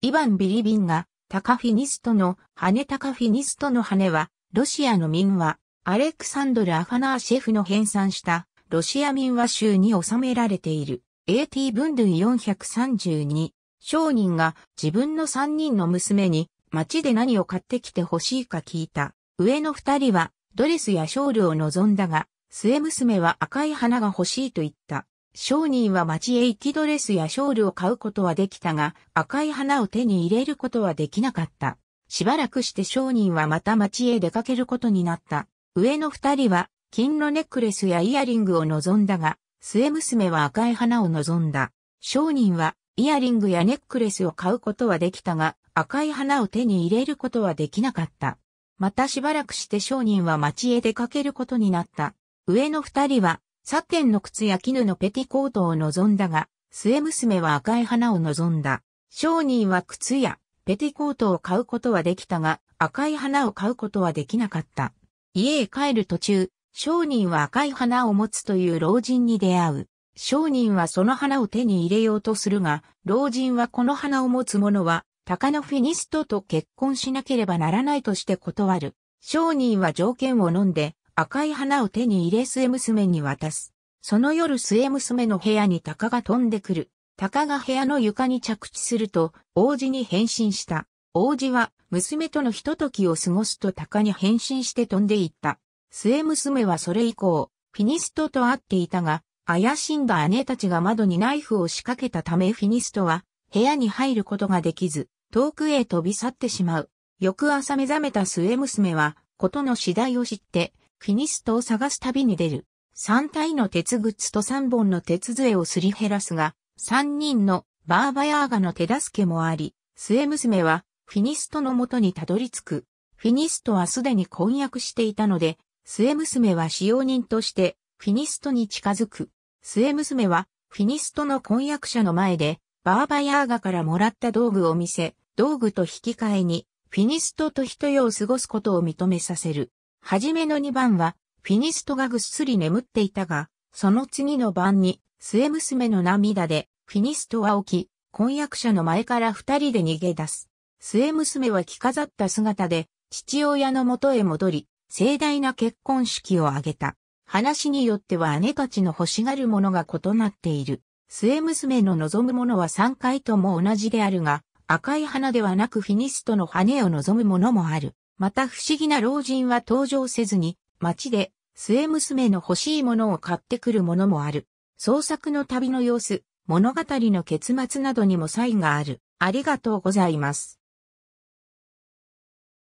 イヴァン・ビリビンが、タカフィニストの羽タカフィニストの羽は、ロシアの民話、アレクサンドル・アファナーシェフの編纂したロシア民話集に収められている AT 分類432。商人が自分の3人の娘に街で何を買ってきて欲しいか聞いた。上の2人はドレスやショールを望んだが、末娘は赤い花が欲しいと言った。商人は町へ行きドレスやショールを買うことはできたが、赤い花を手に入れることはできなかった。しばらくして商人はまた町へ出かけることになった。上の二人は、金のネックレスやイヤリングを望んだが、末娘は赤い花を望んだ。商人は、イヤリングやネックレスを買うことはできたが、赤い花を手に入れることはできなかった。またしばらくして商人は町へ出かけることになった。上の二人はサテンの靴や絹のペティコートを望んだが、末娘は赤い花を望んだ。商人は靴やペティコートを買うことはできたが、赤い花を買うことはできなかった。家へ帰る途中、商人は赤い花を持つという老人に出会う。商人はその花を手に入れようとするが、老人はこの花を持つ者は、鷹のフィニストと結婚しなければならないとして断る。商人は条件を飲んで、赤い花を手に入れ末娘に渡す。その夜末娘の部屋に鷹が飛んでくる。鷹が部屋の床に着地すると、王子に変身した。王子は、娘とのひとときを過ごすと鷹に変身して飛んでいった。末娘はそれ以降、フィニストと会っていたが、怪しんだ姉たちが窓にナイフを仕掛けたためフィニストは、部屋に入ることができず、遠くへ飛び去ってしまう。翌朝目覚めた末娘は、ことの次第を知って、フィニストを探す旅に出る。三体の鉄靴と三本の鉄杖をすり減らすが、三人のバーバヤーガの手助けもあり、末娘はフィニストの元にたどり着く。フィニストはすでに婚約していたので、末娘は使用人としてフィニストに近づく。末娘はフィニストの婚約者の前で、バーバヤーガからもらった道具を見せ、道具と引き換えに、フィニストと人夜を過ごすことを認めさせる。はじめの2番は、フィニストがぐっすり眠っていたが、その次の晩に、末娘の涙で、フィニストは起き、婚約者の前から二人で逃げ出す。末娘は着飾った姿で、父親の元へ戻り、盛大な結婚式を挙げた。話によっては姉たちの欲しがるものが異なっている。末娘の望むものは3回とも同じであるが、赤い花ではなくフィニストの羽を望むものもある。また不思議な老人は登場せずに、街で末娘の欲しいものを買ってくるものもある。創作の旅の様子、物語の結末などにも差異がある。ありがとうございます。